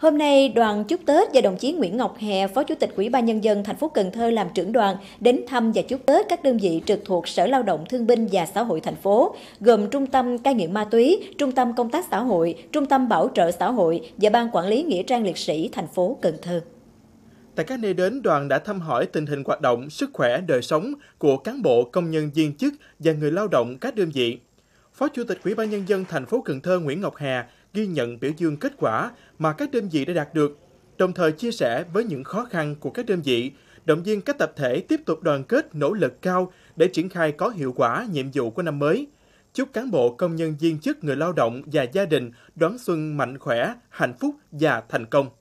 Hôm nay, đoàn chúc Tết do đồng chí Nguyễn Ngọc Hè, Phó Chủ tịch Ủy ban Nhân dân thành phố Cần Thơ làm trưởng đoàn đến thăm và chúc Tết các đơn vị trực thuộc Sở Lao động Thương binh và Xã hội thành phố, gồm Trung tâm cai nghiện ma túy, Trung tâm công tác xã hội, Trung tâm bảo trợ xã hội và Ban quản lý nghĩa trang liệt sĩ thành phố Cần Thơ. Tại các nơi đến, đoàn đã thăm hỏi tình hình hoạt động, sức khỏe, đời sống của cán bộ, công nhân viên chức và người lao động các đơn vị. Phó Chủ tịch Ủy ban nhân dân thành phố Cần Thơ Nguyễn Ngọc Hà ghi nhận biểu dương kết quả mà các đơn vị đã đạt được, đồng thời chia sẻ với những khó khăn của các đơn vị, động viên các tập thể tiếp tục đoàn kết nỗ lực cao để triển khai có hiệu quả nhiệm vụ của năm mới. Chúc cán bộ, công nhân viên chức, người lao động và gia đình đón xuân mạnh khỏe, hạnh phúc và thành công.